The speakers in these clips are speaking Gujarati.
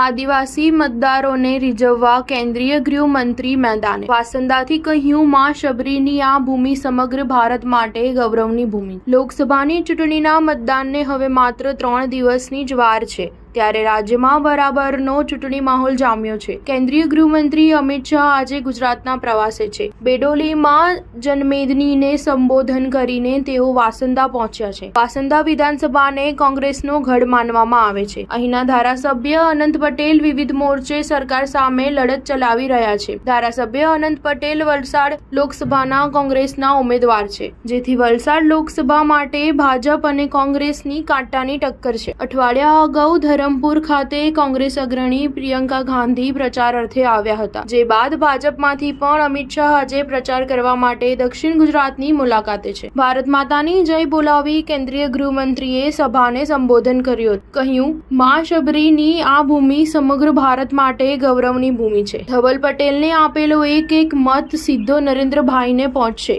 આદિવાસી મતદારોને રીઝવવા કેન્દ્રીય ગૃહમંત્રી મેદાને વાસંદાથી કહ્યું માં શબરીની આ ભૂમિ સમગ્ર ભારત માટે ગૌરવની ભૂમિ લોકસભાની ચૂંટણીના મતદાનને હવે માત્ર ત્રણ દિવસની જ વાર છે ત્યારે રાજ્યમાં બરાબરનો ચૂંટણી માહોલ જામ્યો છે કેન્દ્રીય ગૃહમંત્રી અમિત શાહ આજે ગુજરાતના પ્રવાસે છે બેડોલીમાં જનમેદનીને સંબોધન કરીને તેઓ વાસંદા પહોંચ્યા છે વાસંદા વિધાનસભાને કોંગ્રેસનો ગઢ માનવામાં આવે છે અહીંના ધારાસભ્ય અનંત પટેલ વિવિધ મોરચે સરકાર સામે લડત ચલાવી રહ્યા છે ધારાસભ્ય અનંત પટેલ વલસાડ લોકસભાના કોંગ્રેસના ઉમેદવાર છે જેથી વલસાડ લોકસભા માટે ભાજપ અને કોંગ્રેસની કાંટાની ટક્કર છે અઠવાડિયા અગાઉ ધરમ ધરમપુર ખાતે કોંગ્રેસ અગ્રણી પ્રિયંકા ગાંધી પ્રચાર અર્થે આવ્યા હતા જે બાદ ભાજપમાંથી પણ અમિત શાહ આજે પ્રચાર કરવા માટે દક્ષિણ ગુજરાતની મુલાકાતે છે ભારત માતાની જય બોલાવી કેન્દ્રીય ગૃહમંત્રીએ સભાને સંબોધન કર્યું કહ્યું મા શબરીની આ ભૂમિ સમગ્ર ભારત માટે ગૌરવની ભૂમિ છે ધવલ પટેલને આપેલો એક એક મત સીધો નરેન્દ્રભાઈને પહોંચશે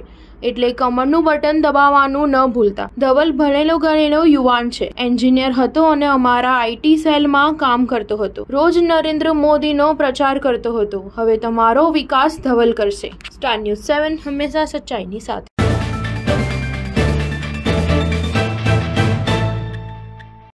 એટલે કમરનું બટન દબાવવાનું ન ભૂલતા ધવલ ભણેલો ગણેલો યુવાન છે એન્જિનિયર હતો અને અમારા આઈટી સેલમાં કામ કરતો હતો રોજ નરેન્દ્ર મોદીનો પ્રચાર કરતો હતો હવે તમારો વિકાસ ધવલ કરશે સ્ટાર ન્યૂઝ સેવન હંમેશા સચ્ચાઈની સાથે